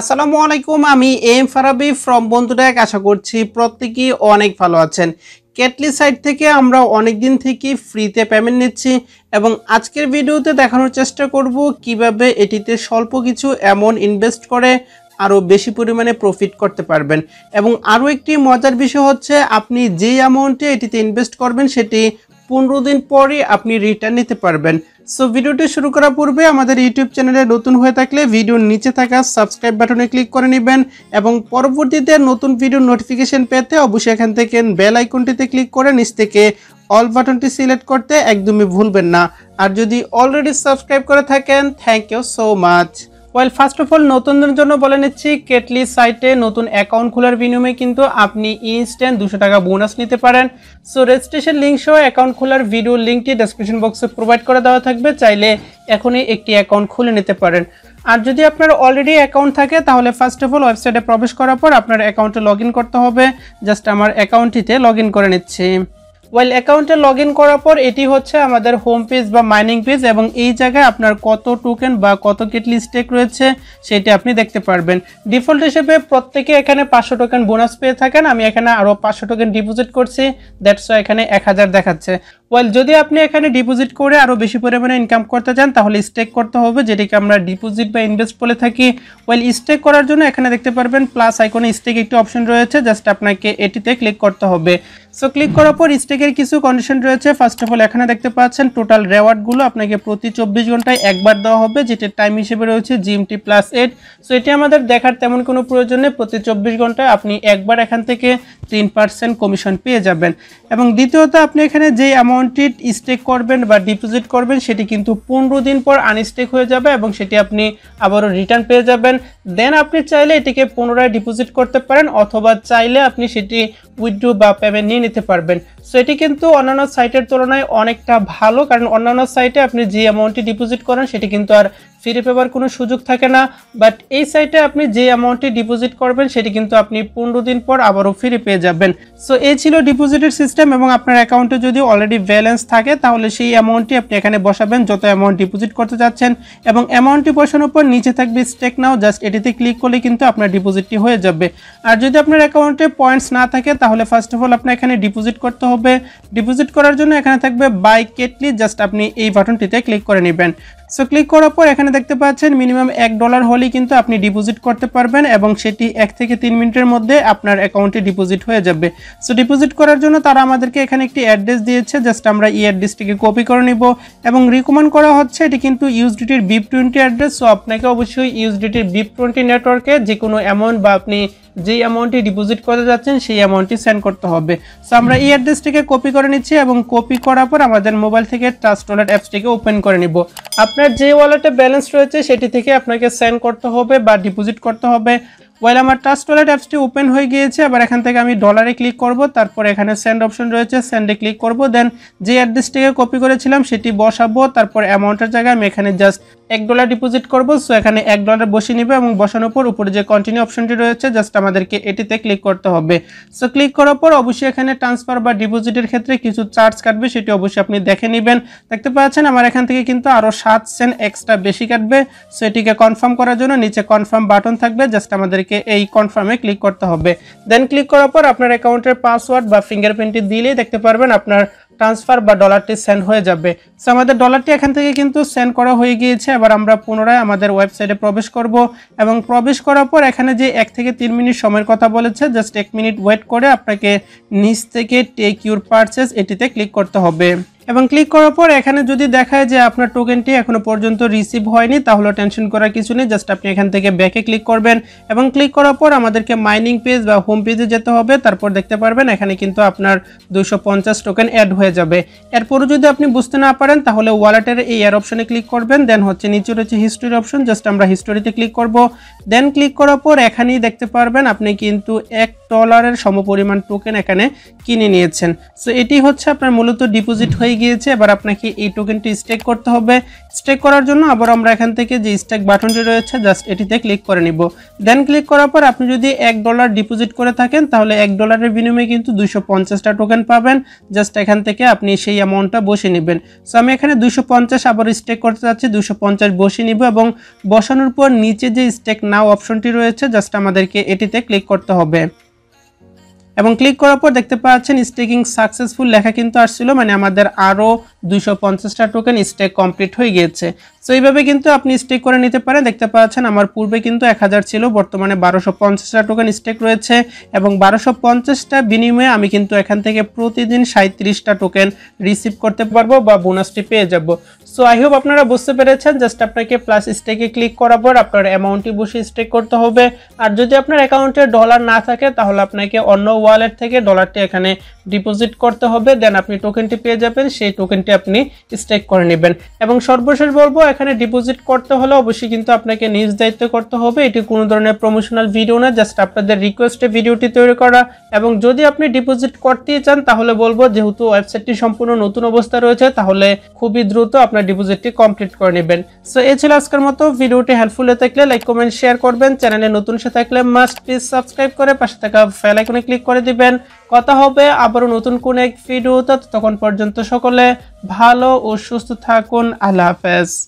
আসসালামু আলাইকুম আমি এম ফারাবি ফ্রম এক আশা করছি প্রত্যেকেই অনেক ভালো আছেন কেটলি সাইট থেকে আমরা অনেক দিন থেকে ফ্রিতে পেমেন্ট নিচ্ছি এবং আজকের ভিডিওতে দেখানোর চেষ্টা করব কিভাবে এটিতে স্বল্প কিছু এমন ইনভেস্ট করে আরও বেশি পরিমাণে প্রফিট করতে পারবেন এবং আরও একটি মজার বিষয় হচ্ছে আপনি যে অ্যামাউন্টে এটিতে ইনভেস্ট করবেন সেটি পনেরো দিন পরে আপনি রিটার্ন নিতে পারবেন সো ভিডিওটি শুরু করার পূর্বে আমাদের ইউটিউব চ্যানেলে নতুন হয়ে থাকলে ভিডিওর নিচে থাকা সাবস্ক্রাইব বাটনে ক্লিক করে নেবেন এবং পরবর্তীতে নতুন ভিডিওর নোটিফিকেশন পেতে অবশ্যই এখান থেকে বেল আইকনটিতে ক্লিক করে নিচ থেকে অল বাটনটি সিলেক্ট করতে একদমই ভুলবেন না আর যদি অলরেডি সাবস্ক্রাইব করে থাকেন thank you so much well first of all নতুনদের জন্য বলে নিচ্ছি কেটলি সাইটে নতুন অ্যাকাউন্ট খোলার বিনিময়ে কিন্তু আপনি ইনস্ট্যান্ট দুশো টাকা বোনাস নিতে পারেন সো রেজিস্ট্রেশন লিঙ্ক সহ অ্যাকাউন্ট খোলার ভিডিও লিঙ্কটি ডেসক্রিপশন বক্সে প্রোভাইড করে দেওয়া থাকবে চাইলে এখনই একটি অ্যাকাউন্ট খুলে নিতে পারেন আর যদি আপনার অলরেডি অ্যাকাউন্ট থাকে তাহলে ফার্স্ট অফ অল ওয়েবসাইটে প্রবেশ করার পর আপনার অ্যাকাউন্টে লগ করতে হবে জাস্ট আমার অ্যাকাউন্টটিতে লগ করে নিচ্ছি ওয়েল অ্যাকাউন্টে লগ করার পর এটি হচ্ছে আমাদের হোম পেজ বা মাইনিং পেজ এবং এই জায়গায় আপনার কত টোকেন বা কত কেটলি স্টেক রয়েছে সেটি আপনি দেখতে পারবেন ডিফল্ট হিসেবে প্রত্যেকে এখানে পাঁচশো টোকেন বোনাস পেয়ে থাকেন আমি এখানে আরও পাঁচশো টোকেন ডিপোজিট করছি দ্যাটস এখানে এক হাজার দেখাচ্ছে ওয়েল যদি আপনি এখানে ডিপোজিট করে আরও বেশি পরিমাণে ইনকাম করতে চান তাহলে স্টেক করতে হবে যেটিকে আমরা ডিপোজিট বা ইনভেস্ট বলে থাকি ওয়েল স্টেক করার জন্য এখানে দেখতে পারবেন প্লাস আইকনে স্টেক একটি অপশন রয়েছে জাস্ট আপনাকে এটিতে ক্লিক করতে হবে সো ক্লিক করার পর স্টেকের কিছু কন্ডিশন রয়েছে ফার্স্ট অফ অল এখানে দেখতে পাচ্ছেন টোটাল রেওয়ার্ডগুলো আপনাকে প্রতি চব্বিশ ঘন্টায় একবার দেওয়া হবে যেটির টাইম হিসেবে রয়েছে জিএমটি প্লাস এইট সো এটি আমাদের দেখার তেমন কোনো প্রয়োজন নেই প্রতি চব্বিশ ঘন্টায় আপনি একবার এখান থেকে তিন পার্সেন্ট কমিশন পেয়ে যাবেন এবং দ্বিতীয়ত আপনি এখানে যে অ্যামাউন্টটি স্টেক করবেন বা ডিপোজিট করবেন সেটি কিন্তু পনেরো দিন পর আনস্টেক হয়ে যাবে এবং সেটি আপনি আবারও রিটার্ন পেয়ে যাবেন দেন আপনি চাইলে এটিকে পুনরায় ডিপোজিট করতে পারেন অথবা চাইলে আপনি সেটি উইথড্রু বা পেমেন্ট নিয়ে নিতে পারবেন সো এটি কিন্তু অন্যান্য সাইটের তুলনায় অনেকটা ভালো কারণ অন্যান্য সাইটে আপনি যে অ্যামাউন্টটি ডিপোজিট করেন সেটি কিন্তু আর ফিরে পাওয়ার কোনো সুযোগ থাকে না বাট এই সাইটে আপনি যে অ্যামাউন্টটি ডিপোজিট করবেন সেটি কিন্তু আপনি পনেরো দিন পর আবারও ফিরে পেয়ে যাবেন সো এই ছিল ডিপোজিটের সিস্টেম এবং আপনার অ্যাকাউন্টে যদি অলরেডি ব্যালেন্স থাকে তাহলে সেই অ্যামাউন্টটি আপনি এখানে বসাবেন যত অ্যামাউন্ট ডিপোজিট করতে চাচ্ছেন এবং অ্যামাউন্টটি বসানোর পর নিচে থাকবে স্টেক নাও জাস্ট এটিতে ক্লিক করলে কিন্তু আপনার ডিপোজিটটি হয়ে যাবে আর যদি আপনার অ্যাকাউন্টে পয়েন্টস না থাকে তাহলে ফার্স্ট অফ অল আপনি এখানে ডিপোজিট করতে হবে ডিপোজিট করার জন্য এখানে থাকবে বাই কেটলি জাস্ট আপনি এই বাটনটিতে ক্লিক করে নেবেন সো ক্লিক করার পর এখানে দেখতে পাচ্ছেন মিনিমাম এক ডলার হলেই কিন্তু আপনি ডিপোজিট করতে পারবেন এবং সেটি এক থেকে তিন মিনিটের মধ্যে আপনার অ্যাকাউন্টে ডিপোজিট হয়ে যাবে সো ডিপোজিট করার জন্য তারা আমাদেরকে এখানে একটি অ্যাড্রেস দিয়েছে জাস্ট আমরা এই অ্যাড্রেসটিকে কপি করে নিব এবং রিকমেন্ড করা হচ্ছে এটি কিন্তু ইউজডিটির বিপ টোয়েন্টি অ্যাড্রেস সো আপনাকে অবশ্যই ইউজডিটির বিপ টোয়েন্টি নেটওয়ার্কে যে কোনো অ্যামাউন্ট বা আপনি যে অ্যামাউন্টটি ডিপোজিট করতে যাচ্ছেন সেই অ্যামাউন্টটি সেন্ড করতে হবে সো আমরা এই অ্যাড্রেসটিকে কপি করে নিচ্ছি এবং কপি করার পর আমাদের মোবাইল থেকে ট্রাস্ট ওয়ালেট অ্যাপসটিকে ওপেন করে নিব আপনার আপনার যে ওয়ালেটে ব্যালেন্স রয়েছে সেটি থেকে আপনাকে সেন্ড করতে হবে বা ডিপোজিট করতে হবে ওয়েল আমার ট্রাস্ট ওয়ালেট অ্যাপসটি ওপেন হয়ে গিয়েছে আবার এখান থেকে আমি ডলারে ক্লিক করব তারপর এখানে সেন্ড অপশন রয়েছে সেন্ডে ক্লিক করব দেন যে অ্যাড্রেসটিকে কপি করেছিলাম সেটি বসাবো তারপর অ্যামাউন্টের জায়গায় আমি এখানে জাস্ট এক ডলার ডিপোজিট করবো সো এখানে এক ডলার বসিয়ে নেবে এবং বসানোর পর উপরে যে কন্টিনিউ অপশনটি রয়েছে জাস্ট আমাদেরকে এটিতে ক্লিক করতে হবে সো ক্লিক করার পর অবশ্যই এখানে ট্রান্সফার বা ডিপোজিটের ক্ষেত্রে কিছু চার্জ কাটবে সেটি অবশ্যই আপনি দেখে নেবেন দেখতে পাচ্ছেন আমার এখান থেকে কিন্তু আরও সাত সেন্ট এক্সট্রা বেশি কাটবে সো এটিকে কনফার্ম করার জন্য নিচে কনফার্ম বাটন থাকবে জাস্ট আমাদেরকে এই কনফার্মে ক্লিক করতে হবে দেন ক্লিক করার পর আপনার অ্যাকাউন্টের পাসওয়ার্ড বা ফিঙ্গারপ্রিন্টটি দিলেই দেখতে পারবেন আপনার ট্রান্সফার বা ডলারটি সেন্ড হয়ে যাবে সো আমাদের ডলারটি এখান থেকে কিন্তু সেন্ড করা হয়ে গিয়েছে এবার আমরা পুনরায় আমাদের ওয়েবসাইটে প্রবেশ করব এবং প্রবেশ করার পর এখানে যে এক থেকে তিন মিনিট সময়ের কথা বলেছে জাস্ট এক মিনিট ওয়েট করে আপনাকে নিচ থেকে টেক ইউর পারচেস এটিতে ক্লিক করতে হবে এবং ক্লিক করার পর এখানে যদি দেখায় যে আপনার টোকেনটি এখনো পর্যন্ত রিসিভ হয়নি তাহলে টেনশন করার কিছু নেই জাস্ট আপনি এখান থেকে ব্যাকে ক্লিক করবেন এবং ক্লিক করার পর আমাদেরকে মাইনিং পেজ বা হোম পেজে যেতে হবে তারপর দেখতে পারবেন এখানে কিন্তু আপনার দুশো টোকেন অ্যাড হয়ে যাবে এরপরও যদি আপনি বুঝতে না পারেন তাহলে ওয়ালেটের এই এয়ার অপশনে ক্লিক করবেন দেন হচ্ছে নিচে রয়েছে হিস্টোরি অপশন জাস্ট আমরা হিস্টোরিতে ক্লিক করব দেন ক্লিক করার পর এখানেই দেখতে পারবেন আপনি কিন্তু এক ডলারের সমপরিমাণ টোকেন এখানে কিনে নিয়েছেন সো এটি হচ্ছে আপনার মূলত ডিপোজিট হয়ে গিয়েছে এবার আপনাকে এই টোকেনটি স্টেক করতে হবে স্টেক করার জন্য আবার আমরা এখান থেকে যে স্টেক বাটনটি রয়েছে জাস্ট এটিতে ক্লিক করে নিব দেন ক্লিক করার পর আপনি যদি এক ডলার ডিপোজিট করে থাকেন তাহলে এক ডলারের বিনিময়ে কিন্তু দুশো পঞ্চাশটা টোকেন পাবেন জাস্ট এখান থেকে আপনি সেই অ্যামাউন্টটা বসে নেবেন সো আমি এখানে দুশো পঞ্চাশ আবার স্টেক করতে চাচ্ছি দুশো পঞ্চাশ বসে নিব এবং বসানোর পর নিচে যে স্টেক নাও অপশনটি রয়েছে জাস্ট আমাদেরকে এটিতে ক্লিক করতে হবে এবং ক্লিক করার পর দেখতে পাচ্ছেন স্টেকিং সাকসেসফুল লেখা কিন্তু আসছিল মানে আমাদের আরও দুইশো পঞ্চাশটা টোকেন স্টেক কমপ্লিট হয়ে গিয়েছে সো এইভাবে কিন্তু আপনি স্টেক করে নিতে পারেন দেখতে পাচ্ছেন আমার পূর্বে কিন্তু এক হাজার ছিল বর্তমানে বারোশো পঞ্চাশটা টোকেন স্টেক রয়েছে এবং বারোশো পঞ্চাশটা বিনিময়ে আমি কিন্তু এখান থেকে প্রতিদিন সাঁত্রিশটা টোকেন রিসিভ করতে পারবো বা বোনাসটি পেয়ে যাব সো আই হোপ আপনারা বুঝতে পেরেছেন জাস্ট আপনাকে প্লাস স্টেকে ক্লিক করার পর আপনার অ্যামাউন্টটি বসে স্টেক করতে হবে আর যদি আপনার অ্যাকাউন্টে ডলার না থাকে তাহলে আপনাকে অন্য ওয়ালেট থেকে ডলারটি এখানে ডিপোজিট করতে হবে দেন আপনি টোকেনটি পেয়ে যাবেন সেই টোকেনটি আপনি স্টেক করে নেবেন এবং সর্বশেষ বলবো এখানে ডিপোজিট করতে হলে অবশ্যই কিন্তু আপনাকে নিজ দায়িত্ব করতে হবে এটি কোনো ধরনের প্রমোশনাল ভিডিও না জাস্ট আপনাদের রিকোয়েস্টে ভিডিওটি তৈরি করা এবং যদি আপনি ডিপোজিট করতে চান তাহলে বলবো যেহেতু ওয়েবসাইটটি সম্পূর্ণ নতুন অবস্থা রয়েছে তাহলে খুবই দ্রুত আপনার ডিপোজিটটি কমপ্লিট করে নেবেন সো এ ছিল আজকের মতো ভিডিওটি হেল্পফুল হয়ে থাকলে লাইক কমেন্ট শেয়ার করবেন চ্যানেলে নতুন সে থাকলে মাস্ট প্লিজ সাবস্ক্রাইব করে পাশে থাকা ফেল আইকনে ক্লিক করে দিবেন কথা হবে আবারও নতুন কোন এক ভিডিও ততক্ষণ পর্যন্ত সকলে ভালো ও সুস্থ থাকুন আল্লাহ হাফেজ